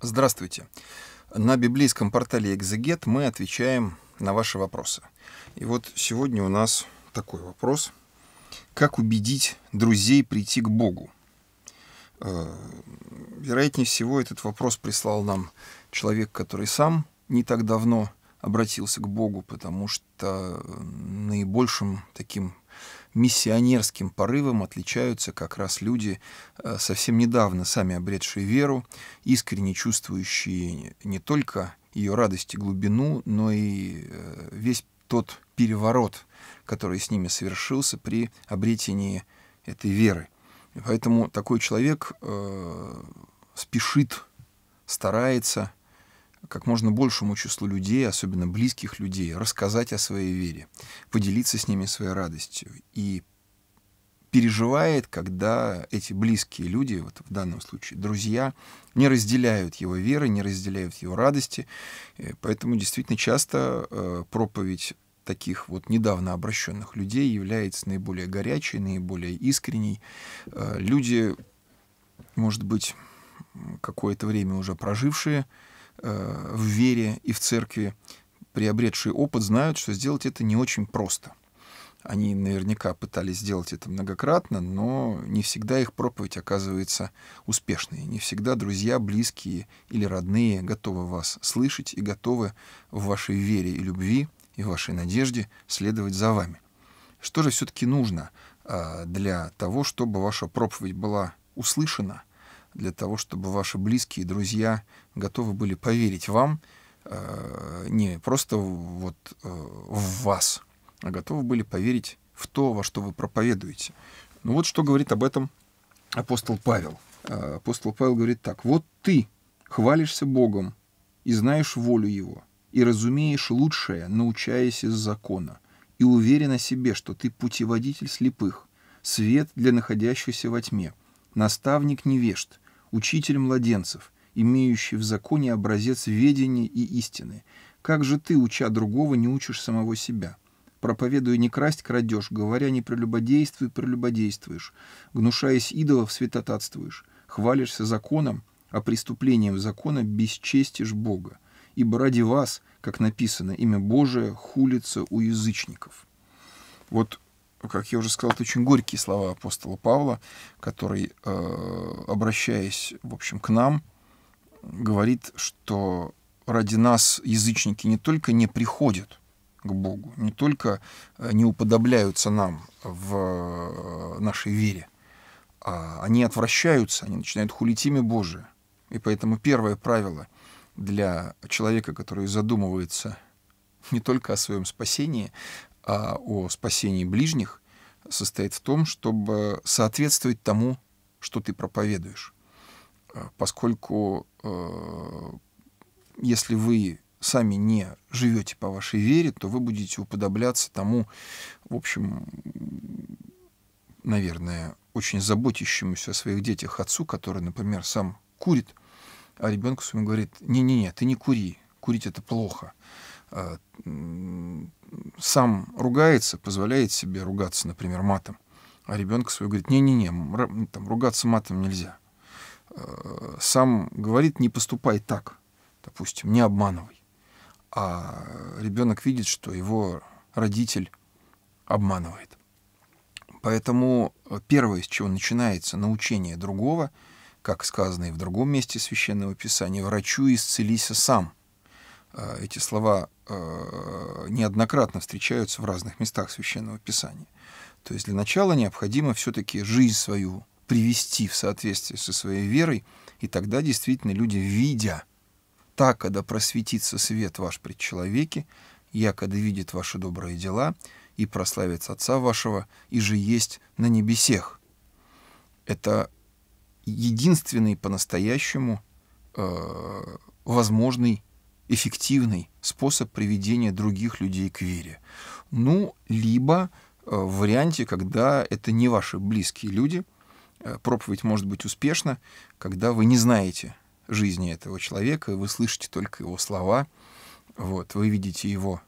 Здравствуйте. На библейском портале «Экзегет» мы отвечаем на ваши вопросы. И вот сегодня у нас такой вопрос. Как убедить друзей прийти к Богу? Э, вероятнее всего, этот вопрос прислал нам человек, который сам не так давно обратился к Богу, потому что э, наибольшим таким миссионерским порывом отличаются как раз люди, э, совсем недавно сами обретшие веру, искренне чувствующие не только ее радость и глубину, но и э, весь тот переворот, который с ними совершился при обретении этой веры. поэтому такой человек э, спешит, старается, как можно большему числу людей, особенно близких людей, рассказать о своей вере, поделиться с ними своей радостью. И переживает, когда эти близкие люди, вот в данном случае друзья, не разделяют его веры, не разделяют его радости. Э, поэтому действительно часто э, проповедь таких вот недавно обращенных людей является наиболее горячей, наиболее искренней. Э, люди, может быть, какое-то время уже прожившие Э, в вере и в церкви, приобретшие опыт, знают, что сделать это не очень просто. Они наверняка пытались сделать это многократно, но не всегда их проповедь оказывается успешной. Не всегда друзья, близкие или родные готовы вас слышать и готовы в вашей вере и любви и вашей надежде следовать за вами. Что же все-таки нужно а, для того, чтобы ваша проповедь была услышана для того, чтобы ваши близкие и друзья готовы были поверить вам, э, не просто вот э, в вас, а готовы были поверить в то, во что вы проповедуете. Ну вот что говорит об этом апостол Павел. Э, апостол Павел говорит так, вот ты хвалишься Богом и знаешь волю Его, и разумеешь лучшее, научаясь из закона, и уверен о себе, что ты путеводитель слепых, свет для находящихся во тьме, наставник невежд, учитель младенцев, имеющий в законе образец ведения и истины. Как же ты, уча другого, не учишь самого себя? Проповедуя не красть, крадешь, говоря не прелюбодействуй, прелюбодействуешь, гнушаясь идолов, святотатствуешь, хвалишься законом, а преступлением закона бесчестишь Бога. Ибо ради вас, как написано, имя Божие хулится у язычников. Вот как я уже сказал, это очень горькие слова апостола Павла, который, э, обращаясь, в общем, к нам, говорит, что ради нас язычники не только не приходят к Богу, не только э, не уподобляются нам в э, нашей вере, а они отвращаются, они начинают хулить имя Божие. И поэтому первое правило для человека, который задумывается не только о своем спасении, а, о спасении ближних состоит в том, чтобы соответствовать тому, что ты проповедуешь. А, поскольку э, если вы сами не живете по вашей вере, то вы будете уподобляться тому, в общем, наверное, очень заботящемуся о своих детях отцу, который, например, сам курит, а ребенку своему говорит, не-не-не, ты не кури, курить это плохо. А, сам ругается, позволяет себе ругаться, например, матом, а ребенка свой говорит, не-не-не, там, ругаться матом нельзя. А, сам говорит, не поступай так, допустим, не обманывай. А ребенок видит, что его родитель обманывает. Поэтому э, первое, с чего начинается научение другого, как сказано и в другом месте Священного Писания, «Врачу исцелись сам», Э, эти слова э, неоднократно встречаются в разных местах священного писания. То есть для начала необходимо все-таки жизнь свою привести в соответствие со своей верой, и тогда действительно люди, видя, так, когда просветится свет ваш пред человеки, якода видит ваши добрые дела, и прославится Отца вашего, и же есть на небесех. Это единственный по-настоящему э, возможный эффективный способ приведения других людей к вере. Ну, либо э, в варианте, когда это не ваши близкие люди, э, проповедь может быть успешна, когда вы не знаете жизни этого человека, вы слышите только его слова, вот, вы видите его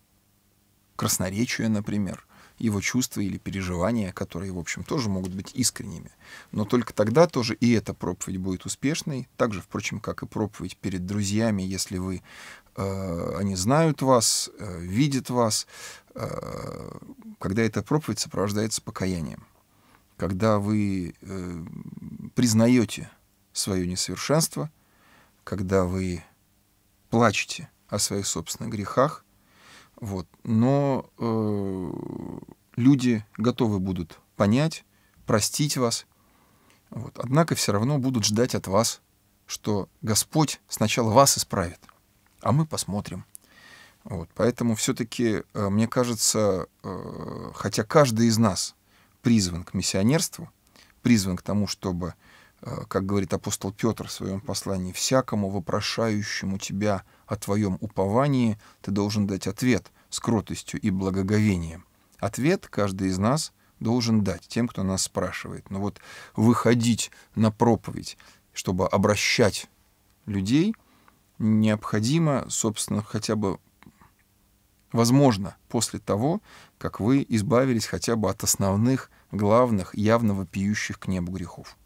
красноречие, например, его чувства или переживания, которые, в общем, тоже могут быть искренними. Но только тогда тоже и эта проповедь будет успешной, так же, впрочем, как и проповедь перед друзьями, если вы э, они знают вас, э, видят вас, э, когда эта проповедь сопровождается покаянием, когда вы э, признаете свое несовершенство, когда вы плачете о своих собственных грехах, вот. Но э, люди готовы будут понять, простить вас. Вот. Однако все равно будут ждать от вас, что Господь сначала вас исправит, а мы посмотрим. Вот. Поэтому все-таки, э, мне кажется, э, хотя каждый из нас призван к миссионерству, призван к тому, чтобы, э, как говорит апостол Петр в своем послании, всякому вопрошающему тебя – о твоем уповании, ты должен дать ответ с кротостью и благоговением. Ответ каждый из нас должен дать тем, кто нас спрашивает. Но вот выходить на проповедь, чтобы обращать людей, необходимо, собственно, хотя бы возможно после того, как вы избавились хотя бы от основных, главных, явно вопиющих к небу грехов.